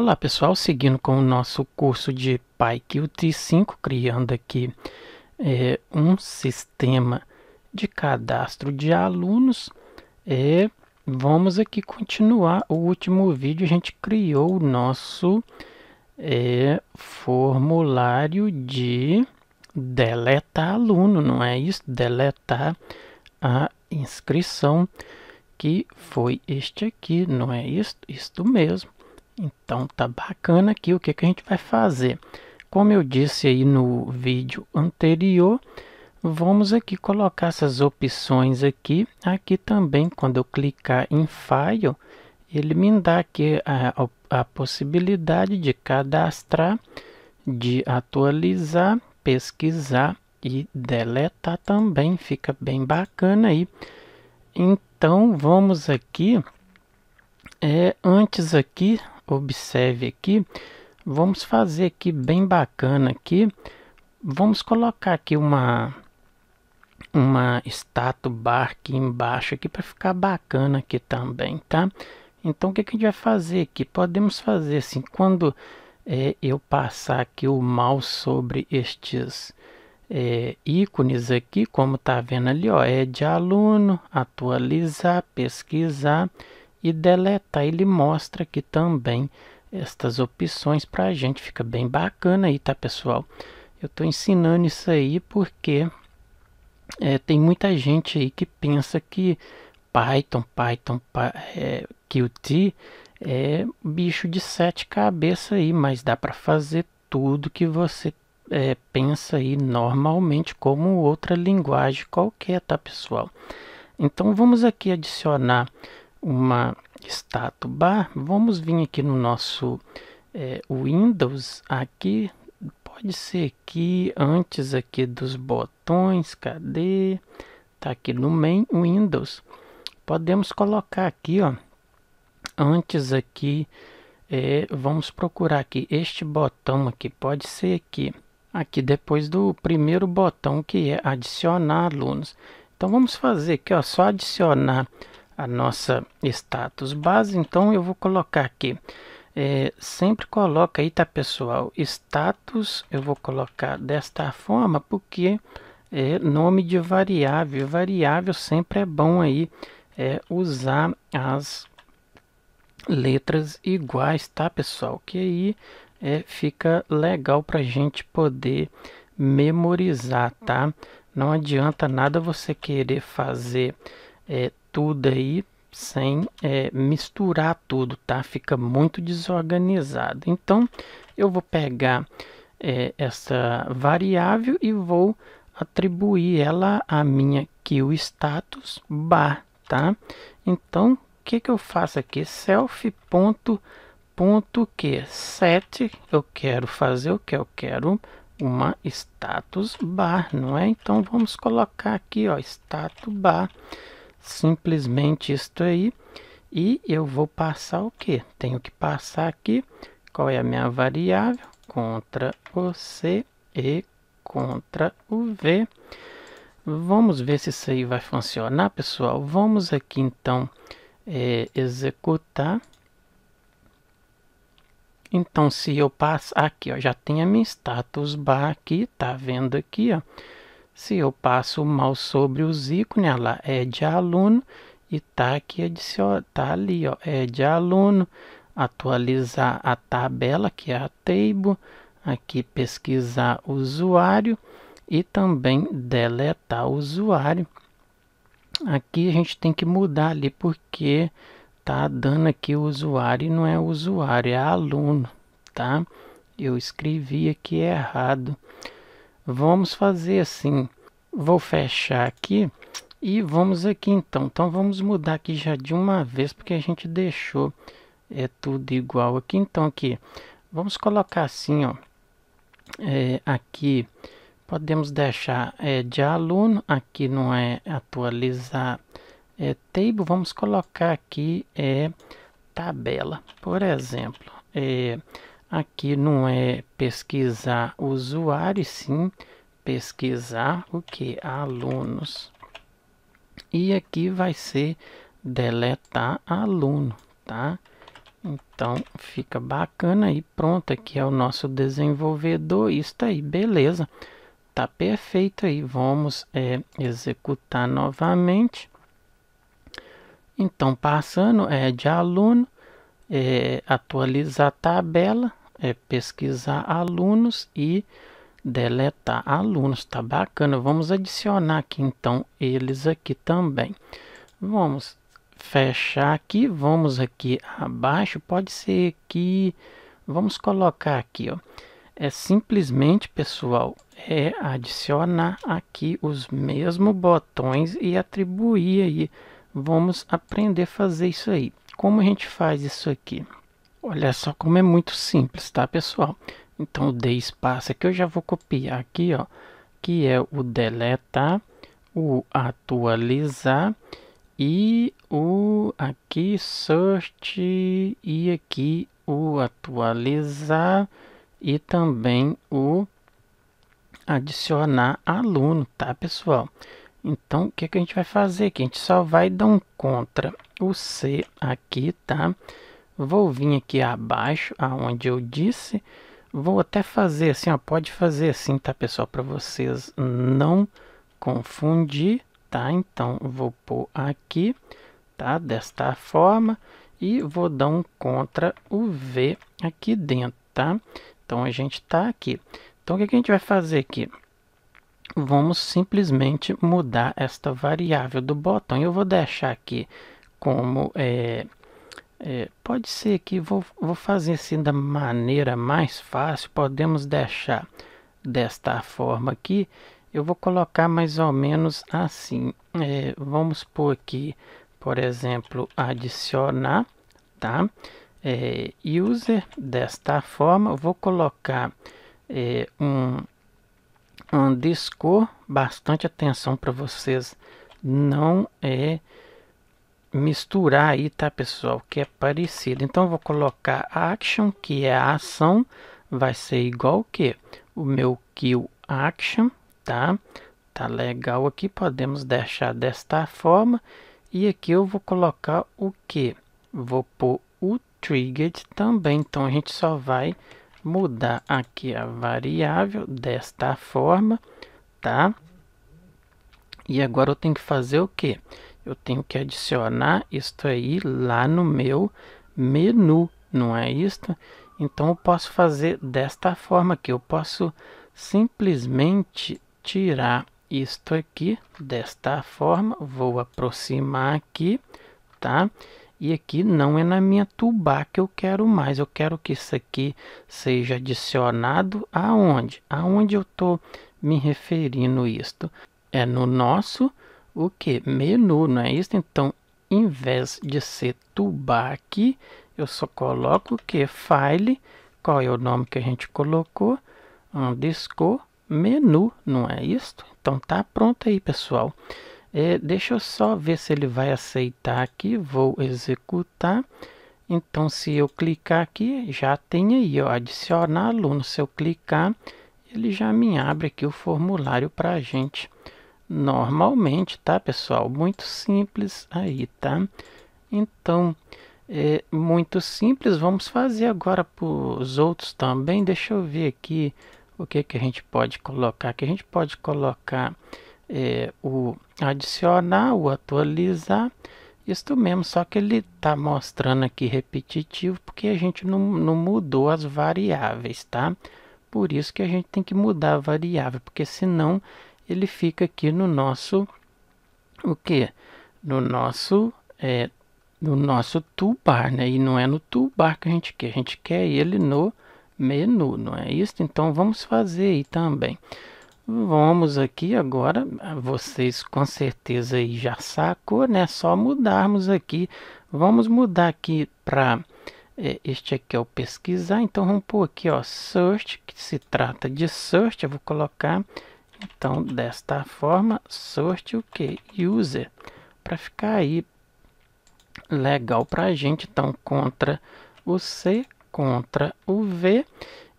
Olá pessoal, seguindo com o nosso curso de PyQt5, criando aqui é, um sistema de cadastro de alunos, é, vamos aqui continuar. O último vídeo a gente criou o nosso é, formulário de deletar aluno, não é isso? Deletar a inscrição, que foi este aqui, não é isso? Isto mesmo. Então tá bacana aqui o que, que a gente vai fazer. Como eu disse aí no vídeo anterior, vamos aqui colocar essas opções aqui. Aqui também, quando eu clicar em File, ele me dá aqui a, a possibilidade de cadastrar, de atualizar, pesquisar e deletar também. Fica bem bacana aí. Então, vamos aqui. É, antes aqui, observe aqui, vamos fazer aqui bem bacana aqui, vamos colocar aqui uma uma status bar aqui embaixo aqui para ficar bacana aqui também, tá? Então o que, que a gente vai fazer aqui? Podemos fazer assim, quando é, eu passar aqui o mouse sobre estes é, ícones aqui, como tá vendo ali, ó, é de aluno, atualizar, pesquisar, e deletar, ele mostra aqui também estas opções para a gente, fica bem bacana aí, tá pessoal? Eu estou ensinando isso aí porque é, tem muita gente aí que pensa que Python, Python, é, Qt é bicho de sete cabeças aí, mas dá para fazer tudo que você é, pensa aí normalmente como outra linguagem qualquer, tá pessoal? Então vamos aqui adicionar uma status bar, vamos vir aqui no nosso é, Windows, aqui, pode ser que antes aqui dos botões, cadê? Tá aqui no main Windows. Podemos colocar aqui, ó, antes aqui, é, vamos procurar aqui este botão aqui, pode ser aqui, aqui depois do primeiro botão que é adicionar alunos. Então vamos fazer aqui, ó, só adicionar a nossa status base. Então eu vou colocar aqui, é, sempre coloca aí, tá pessoal, status, eu vou colocar desta forma, porque é nome de variável, variável sempre é bom aí é, usar as letras iguais, tá pessoal? Que aí é, fica legal para gente poder memorizar, tá? Não adianta nada você querer fazer é, tudo aí sem é, misturar tudo, tá? Fica muito desorganizado. Então, eu vou pegar é, essa variável e vou atribuir ela à minha status bar, tá? Então, o que, que eu faço aqui? Self ponto, ponto que set, eu quero fazer o que? Eu quero uma status bar, não é? Então, vamos colocar aqui, ó, status bar simplesmente isto aí. E eu vou passar o que? Tenho que passar aqui qual é a minha variável, contra o C e contra o V. Vamos ver se isso aí vai funcionar, pessoal. Vamos aqui, então, é, executar. Então, se eu passar aqui, ó, já tem a minha status bar aqui, tá vendo aqui, ó. Se eu passo o mouse sobre os ícones, né, olha lá, é de aluno e tá aqui adicionado, tá ali, ó, é de aluno, atualizar a tabela, que é a table, aqui pesquisar usuário e também deletar o usuário. Aqui a gente tem que mudar ali porque tá dando aqui o usuário e não é usuário, é aluno, tá? Eu escrevi aqui errado. Vamos fazer assim. Vou fechar aqui e vamos aqui então. Então vamos mudar aqui já de uma vez porque a gente deixou é tudo igual aqui. Então aqui vamos colocar assim, ó. É, aqui podemos deixar é, de aluno. Aqui não é atualizar é, table. Vamos colocar aqui é tabela, por exemplo. É, Aqui não é pesquisar usuário, sim pesquisar o que? Alunos. E aqui vai ser deletar aluno, tá? Então, fica bacana e pronto, aqui é o nosso desenvolvedor, isso aí, beleza. Tá perfeito aí, vamos é, executar novamente. Então, passando é, de aluno, é, atualizar a tabela, é pesquisar alunos e deletar alunos, tá bacana? Vamos adicionar aqui então eles aqui também. Vamos fechar aqui, vamos aqui abaixo, pode ser que vamos colocar aqui, ó. É simplesmente, pessoal, é adicionar aqui os mesmos botões e atribuir aí. Vamos aprender a fazer isso aí. Como a gente faz isso aqui? Olha só como é muito simples, tá pessoal? Então o D espaço aqui eu já vou copiar aqui, ó, que é o deletar, o atualizar e o aqui search e aqui o atualizar e também o adicionar aluno, tá pessoal? Então, o que, é que a gente vai fazer aqui? A gente só vai dar um contra o C aqui, tá? Vou vir aqui abaixo, aonde eu disse. Vou até fazer assim, ó, pode fazer assim, tá, pessoal? Para vocês não confundir, tá? Então, vou pôr aqui, tá? Desta forma. E vou dar um contra o V aqui dentro, tá? Então, a gente tá aqui. Então, o que, que a gente vai fazer aqui? Vamos simplesmente mudar esta variável do botão. Eu vou deixar aqui como... É, é, pode ser que vou, vou fazer assim da maneira mais fácil. Podemos deixar desta forma aqui. Eu vou colocar mais ou menos assim. É, vamos por aqui, por exemplo, adicionar, tá? É, user desta forma. Vou colocar é, um underscore. bastante atenção para vocês não é misturar aí, tá, pessoal? Que é parecido. Então, vou colocar action, que é a ação, vai ser igual que o meu kill action, tá? Tá legal aqui, podemos deixar desta forma. E aqui eu vou colocar o que? Vou pôr o triggered também. Então, a gente só vai mudar aqui a variável desta forma, tá? E agora eu tenho que fazer o que? eu tenho que adicionar isto aí lá no meu menu, não é isto? Então eu posso fazer desta forma que eu posso simplesmente tirar isto aqui desta forma, vou aproximar aqui, tá? E aqui não é na minha toolbar que eu quero mais, eu quero que isso aqui seja adicionado aonde? Aonde eu estou me referindo isto? É no nosso o que? Menu, não é isso? Então, em vez de ser tubar aqui, eu só coloco o que? File, qual é o nome que a gente colocou? Underscore, menu, não é isto? Então tá pronto aí, pessoal. É, deixa eu só ver se ele vai aceitar aqui, vou executar. Então, se eu clicar aqui, já tem aí, ó, adicionar aluno. Se eu clicar, ele já me abre aqui o formulário para a gente normalmente, tá, pessoal? Muito simples aí, tá? Então, é muito simples. Vamos fazer agora para os outros também. Deixa eu ver aqui o que, que a gente pode colocar. Que a gente pode colocar é, o adicionar, o atualizar. Isto mesmo, só que ele está mostrando aqui repetitivo porque a gente não, não mudou as variáveis, tá? Por isso que a gente tem que mudar a variável, porque senão ele fica aqui no nosso o que? No nosso é, no nosso toolbar, né? E não é no toolbar que a gente quer, a gente quer ele no menu, não é isso? Então vamos fazer aí também. Vamos aqui agora, vocês com certeza aí já sacou, né? Só mudarmos aqui. Vamos mudar aqui para é, este aqui é o pesquisar, então vamos pôr aqui, ó, search, que se trata de search, eu vou colocar então, desta forma, sorte o que? User. Para ficar aí legal para a gente. Então, contra o C, contra o V.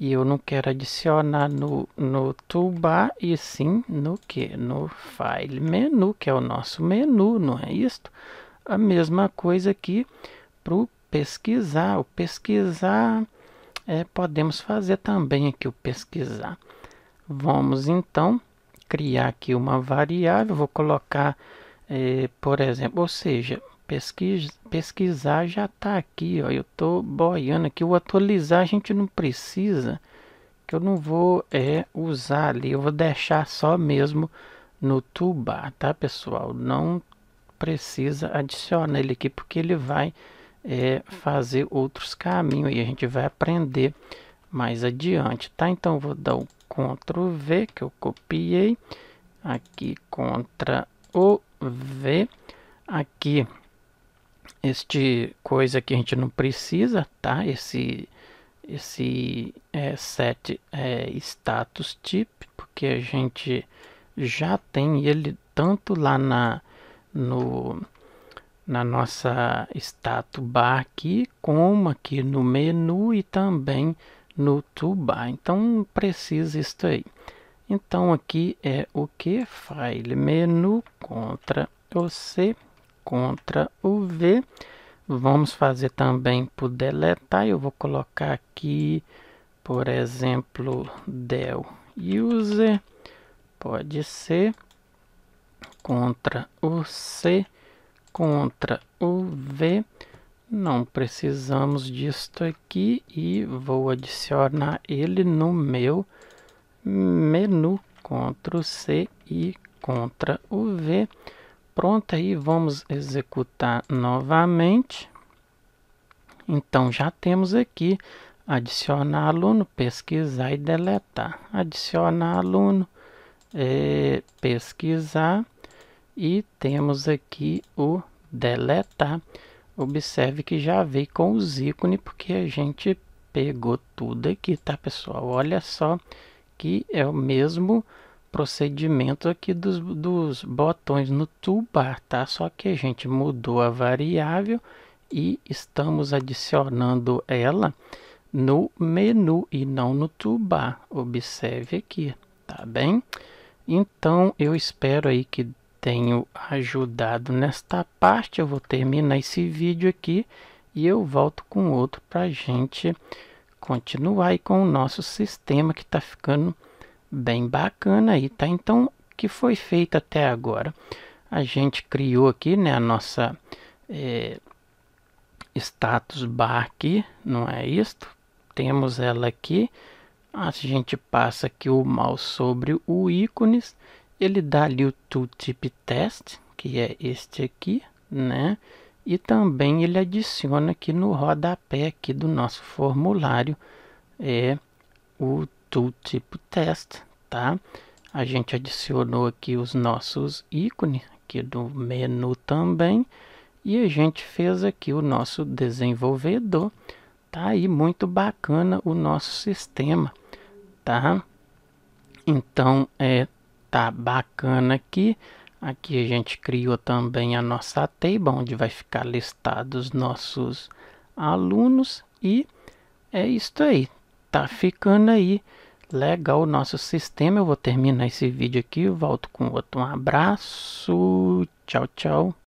E eu não quero adicionar no, no toolbar, e sim no que? No file menu, que é o nosso menu, não é isto? A mesma coisa aqui para o pesquisar. O pesquisar, é, podemos fazer também aqui o pesquisar. Vamos então criar aqui uma variável, vou colocar, é, por exemplo, ou seja, pesquisa, pesquisar já está aqui, ó, eu estou boiando aqui, o atualizar a gente não precisa, que eu não vou é, usar ali, eu vou deixar só mesmo no toolbar, tá pessoal? Não precisa adicionar ele aqui, porque ele vai é, fazer outros caminhos e a gente vai aprender mais adiante, tá? Então, vou dar o um Ctrl V, que eu copiei, aqui contra o V, aqui este coisa que a gente não precisa, tá? Esse esse é, set é, status tip, porque a gente já tem ele tanto lá na no na nossa status bar aqui, como aqui no menu e também no toolbar. Então precisa isto aí. Então aqui é o que? File menu, contra o C, contra o V. Vamos fazer também o deletar. Eu vou colocar aqui, por exemplo, del user. Pode ser contra o C, contra o V. Não precisamos disto aqui e vou adicionar ele no meu menu Ctrl C e o V. Pronto, aí vamos executar novamente. Então já temos aqui adicionar aluno, pesquisar e deletar. Adicionar aluno, é, pesquisar e temos aqui o deletar. Observe que já veio com os ícones, porque a gente pegou tudo aqui, tá pessoal? Olha só que é o mesmo procedimento aqui dos, dos botões no toolbar, tá? Só que a gente mudou a variável e estamos adicionando ela no menu e não no toolbar. Observe aqui, tá bem? Então, eu espero aí que tenho ajudado nesta parte. Eu vou terminar esse vídeo aqui e eu volto com outro para a gente continuar aí com o nosso sistema que está ficando bem bacana aí, tá? Então, o que foi feito até agora? A gente criou aqui, né, a nossa é, status bar aqui, não é isto? Temos ela aqui, a gente passa aqui o mouse sobre o ícones ele dá ali o tooltip test, que é este aqui, né? E também ele adiciona aqui no rodapé aqui do nosso formulário é o tooltip test, tá? A gente adicionou aqui os nossos ícones aqui do menu também e a gente fez aqui o nosso desenvolvedor. Tá aí muito bacana o nosso sistema, tá? Então, é, tá bacana aqui. Aqui a gente criou também a nossa table, onde vai ficar listados nossos alunos. E é isso aí. Tá ficando aí legal o nosso sistema. Eu vou terminar esse vídeo aqui, volto com outro. Um abraço, tchau, tchau.